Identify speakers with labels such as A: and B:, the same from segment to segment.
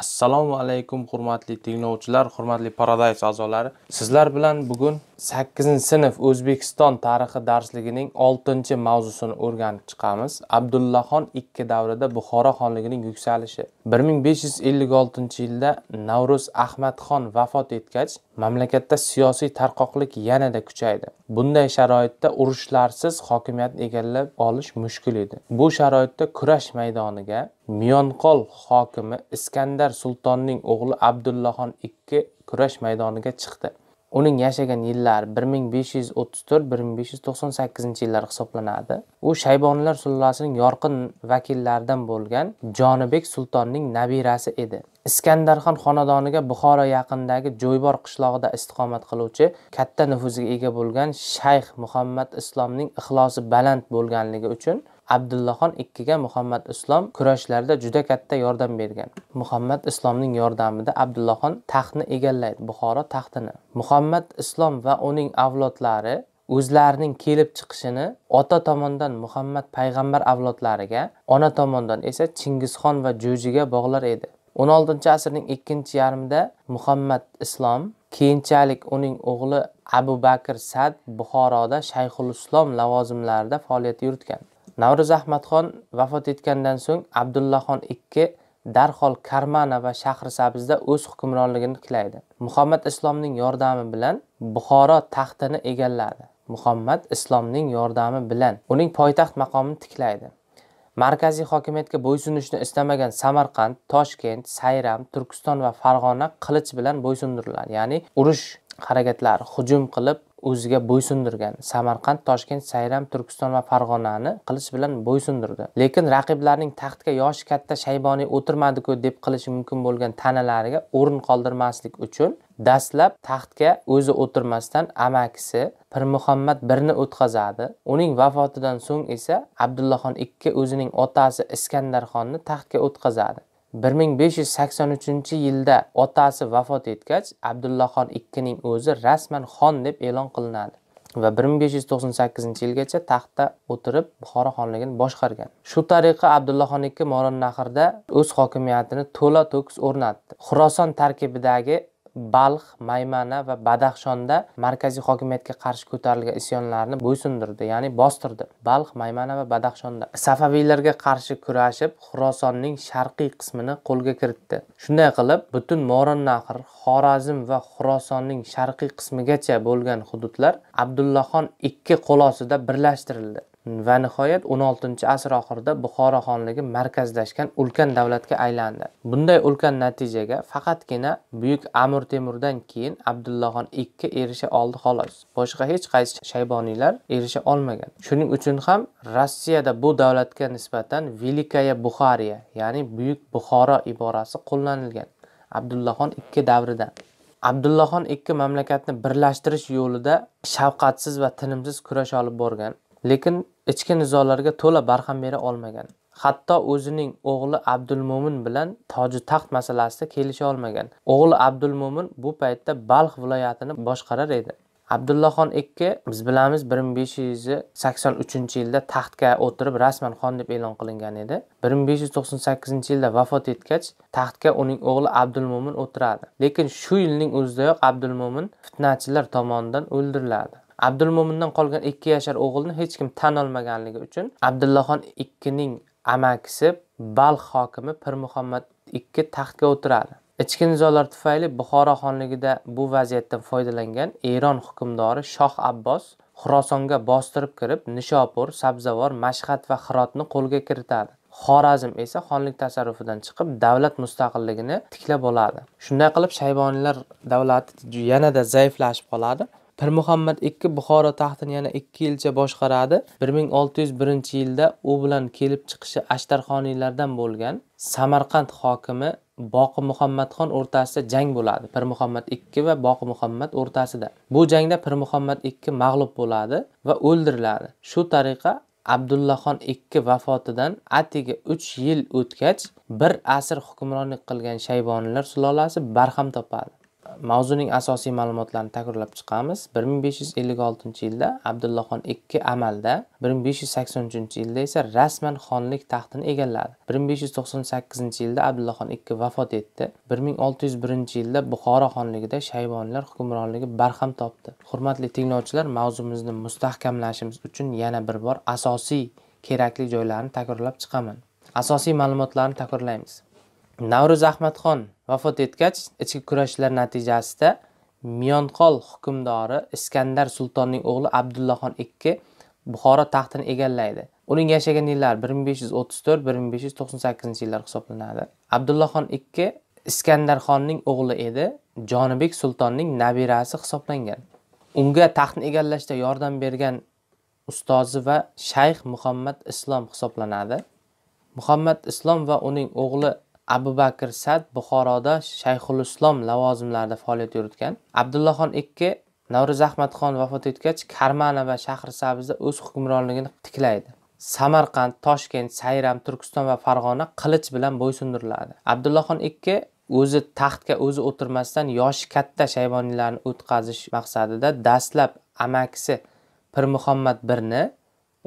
A: assalomu alaykum hurmatli tinglovchilar hurmatli paradays a'zolari sizlar bilan bugun 8 sinf o'zbekiston tarixi darsligining 6 mavzusini o'rganib chiqamiz abdullaxon ikki davrida buxoro xonligining yuksalishi 1556 yilda navro'z ahmadxon vafot etgach mamlakatda siyosiy tarqoqlik yanada kuchaydi bunday sharoitda urushlarsiz hokimiyatni egallab olish mushkul edi bu sharoitda kurash maydoniga miyonqol hokimi iskandar sultonning o'g'li abdullaxon ikki kurash maydoniga chiqdi uning yashagan yillari 1534-1598 yillar hisoblanadi u shaybonlar sulolasining yorqin vakillaridan bo'lgan jonibek sultonning nabirasi edi iskandarxon xonadoniga buxoro yaqinidagi jo'ybor qishlog'ida istiqomat qiluvchi katta nufuzga ega bo'lgan shayx muhammad islomning ixlosi baland bo'lganligi uchun abdullaxon ikkiga muhammad islom kurashlarda juda katta yordam bergan muhammad islomning yordamida abdullaxon taxtni egallaydi buxoro taxtini muhammad islom va uning avlodlari o'zlarining kelib chiqishini ota tomondan muhammad payg'ambar avlodlariga ona tomondan esa chingizxon va jo'jiga bog'lar edi o'n oltinchi asrning ikkinchi yarmida muhammad islom keyinchalik uning o'g'li abu bakr sad buxoroda shayxul islom lavozimlarida faoliyat yuritgan navruz ahmadxon vafot etgandan so'ng abdullaxon ikki darhol karmana va shahrisabzda o'z hukmronligini tiklaydi muhammad islomning yordami bilan buxoro taxtini egalladi muhammad islomning yordami bilan uning poytaxt maqomini tiklaydi markaziy hokimiyatga bo'ysunishni istamagan samarqand toshkent sayram turkiston va farg'ona qilich bilan bo'ysundiriladi ya'ni urush harakatlari hujum qilib o'ziga bo'ysundirgan samarqand toshkent sayram turkiston va farg'onani qilich bilan bo'ysundirdi lekin raqiblarning taxtga yoshi katta shayboniy o'tirmadiku deb qilishi mumkin bo'lgan tanalariga o'rin qoldirmaslik uchun dastlab taxtga o'zi o'tirmasdan amakisi pirmuhammad birni o'tkazadi uning vafotidan so'ng esa abdullaxon ikki o'zining otasi iskandarxonni taxtga o'tkazadi bir ming besh yuz sakson uchinchi yilda otasi vafot etgach abdullaxon ikkining o'zi rasman xon deb e'lon qilinadi va bir ming besh yuz to'qson sakkizinchi yilgacha taxtda o'tirib buxoro xonligini boshqargan shu tariqa abdullaxon ikki moronnahrda o'z hokimiyatini to'la to'kis o'rnatdi xuroson tarkibidagi balx maymana va badaxshonda markaziy hokimiyatga qarshi ko'tarilgan isyonlarni bo'ysundirdi ya'ni bostirdi balx maymana va badaxshonda safaviylarga qarshi kurashib xurosonning sharqiy qismini qo'lga kiritdi shunday qilib butun moronnahr xorazm va xurosonning sharqiy qismigacha bo'lgan hududlar abdullaxon ikki qo'l ostida birlashtirildi va nihoyat 16 asr oxirida buxoro xonligi markazlashgan ulkan davlatga aylandi bunday ulkan natijaga faqatgina buyuk amir temurdan keyin abdullaxon ikki erisha oldi xolos boshqa hech qaysi shayboniylar erisha olmagan shuning uchun ham rossiyada bu davlatga nisbatan velikaya buxariya ya'ni buyuk buxoro iborasi qo'llanilgan abdullaxon ikki davrida abdullaxon ikki mamlakatni birlashtirish yo'lida shafqatsiz va tinimsiz kurash olib borgan lekin ichki nizolarga to'la barham bera olmagan hatto o'zining o'g'li abdulmo'min bilan toji taxt masalasida kelisha olmagan o'g'li abdulmo'min bu paytda balx viloyatini boshqarar edi abdullaxon ikki biz bilamiz bir ming besh yuz sakson uchinchi yilda taxtga o'tirib rasman xon deb e'lon qilingan edi bir ming besh yuz to'qson sakkizinchi yilda vafot etgach taxtga uning o'g'li abdulmo'min o'tiradi lekin shu yilning o'zidayoq abdulmo'min fitnachilar tomonidan o'ldiriladi abdulmo'mindan qolgan ikki yashar o'g'ilni hech kim tan olmaganligi uchun abdullaxon ikkining amakisi balx hokimi pir muhammad ikki taxtga o'tiradi ichki nizolar tufayli buxoro xonligida bu vaziyatdan foydalangan eron hukmdori shoh abbos xurosonga bostirib kirib nishopur sabzavor mashhad va hirotni qo'lga kiritadi xorazm esa xonlik tasarrufidan chiqib davlat mustaqilligini tiklab oladi shunday qilib shayboniylar davlati yanada zaiflashib qoladi pir muhammad ikki buxoro taxtini yana ikki yilcha boshqaradi bir ming olti yuz birinchi yilda u bilan kelib chiqishi ashtarxoniylardan bo'lgan samarqand hokimi boqi muhammadxon o'rtasida jang bo'ladi pir muhammad ikki va boqi muhammad o'rtasida bu jangda pir muhammad ikki mag'lub bo'ladi va o'ldiriladi shu tariqa abdullaxon ikki vafotidan atigi uch yil o'tgach bir asr hukmronlik qilgan shaybonilar sulolasi barham topadi mavzuning asosiy ma'lumotlarini takrorlab chiqamiz 1556 yilda abdullaxon ikki amalda 1583 yilda esa rasman xonlik taxtini egalladi 1598 yilda abdullaxon ikki vafot etdi 1601 yilda buxoro xonligida shayboniylar hukmronligi barham topdi hurmatli tinglovchilar mavzumizni mustahkamlashimiz uchun yana bir bor asosiy kerakli joylarni takrorlab chiqaman asosiy ma'lumotlarni takrorlaymiz navruz ahmadxon vafot etgach ichki kurashlar natijasida miyonqol hukmdori iskandar sultonning o'g'li abdullaxon ikki buxoro taxtini egallaydi uning yashagan yillari bir ming besh yuz o'ttiz to'rt bir ming besh yuz to'qson sakkizinchi yillar hisoblanadi abdullaxon ikki iskandarxonning o'g'li edi jonibek sultonning nabirasi hisoblangan unga taxtni egallashda yordam bergan ustozi va shayx muhammad islom hisoblanadi muhammad islom va uning o'g'li abu bakr sad buxoroda shayxul islom lavozimlarida faoliyat yuritgan abdullaxon ikki navro'z ahmadxon vafot etgach karmana va shahrisabzda o'z hukmronligini tiklaydi samarqand toshkent sayram turkiston va farg'ona qilich bilan bo'ysundiriladi abdullaxon ikki o'zi taxtga o'zi o'tirmasdan yoshi katta shayboniylarni o'tkazish maqsadida dastlab amakisi pirmuhammad birni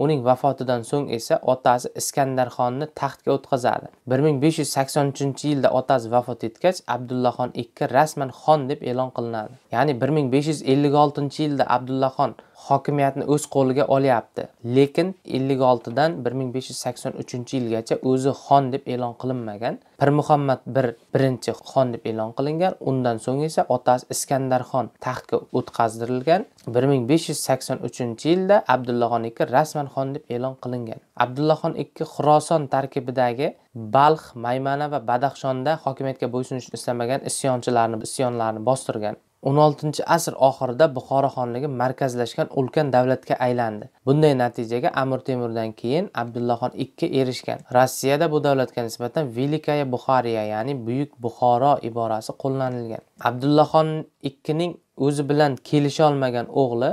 A: uning vafotidan so'ng esa otasi iskandarxonni taxtga o'tkazadi bir ming besh yuz sakson uchinchi yilda otasi vafot etgach abdullaxon ikki rasman xon deb e'lon qilinadi ya'ni bir ming besh yuz ellik oltinchi yilda abdullaxon hokimiyatni o'z qo'liga olyapti lekin 56 dan 1583 yilgacha o'zi xon deb e'lon qilinmagan pirmuhammad bir birinchi xon deb e'lon qilingan undan so'ng esa otasi iskandarxon taxtga o'tqazdirilgan 1583 yilda abdullaxon ikki rasman xon deb e'lon qilingan abdullaxon ikki xuroson tarkibidagi balx maymana va badaxshonda hokimiyatga bo'ysunishni istamagan isyonchilarni isyonlarni bostirgan 16 asr oxirida buxoro xonligi markazlashgan ulkan davlatga aylandi bunday natijaga amir temurdan keyin abdullaxon ikki erishgan rossiyada bu davlatga nisbatan velikaya buxariya ya'ni buyuk buxoro iborasi qo'llanilgan abdullaxon ikkining o'zi bilan kelisholmagan o'g'li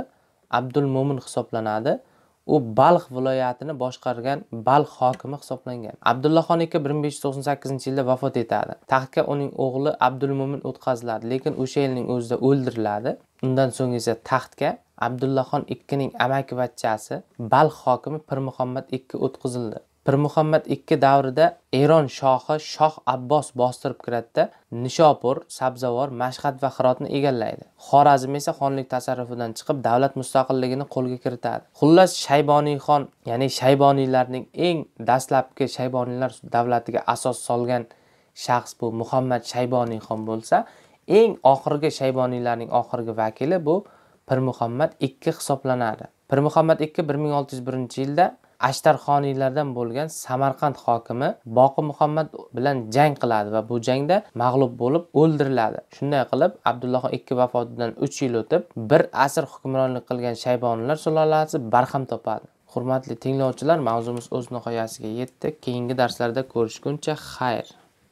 A: abdul mo'min hisoblanadi u balx viloyatini boshqargan balx hokimi hisoblangan abdullaxon aka bir ming besh yuz to'qson sakkizinchi yilda vafot etadi taxtga uning o'g'li abdulmo'min o'tqaziladi lekin o'sha yilning o'zida o'ldiriladi undan so'ng esa taxtga abdullaxon ikkining amakivachchasi balx hokimi pirmuhammad ikki o'tqizildi bir muhammad ikki davrida eron shohi shoh abbos bostirib kiradida nishopur sabzavor mashhad va hirotni egallaydi xorazm esa xonlik tasarrufidan chiqib davlat mustaqilligini qo'lga kiritadi xullas shayboniyxon ya'ni shayboniylarning eng dastlabki shayboniylar davlatiga asos solgan shaxs bu muhammad shayboniyxon bo'lsa eng oxirgi shayboniylarning oxirgi vakili bu pirmuhammad ikki hisoblanadi pirmuhammad ikki bir ming olti yuz birinchi yilda ashtarxoniylardan bo'lgan samarqand hokimi boqi muhammad bilan jang qiladi va bu jangda mag'lub bo'lib o'ldiriladi shunday qilib abdulloh ikki vafotidan uch yil o'tib bir asr hukmronlik qilgan shayboniylar sulolasi barham topadi hurmatli tinglovchilar mavzumiz o'z nihoyasiga yetdi keyingi darslarda ko'rishguncha xayr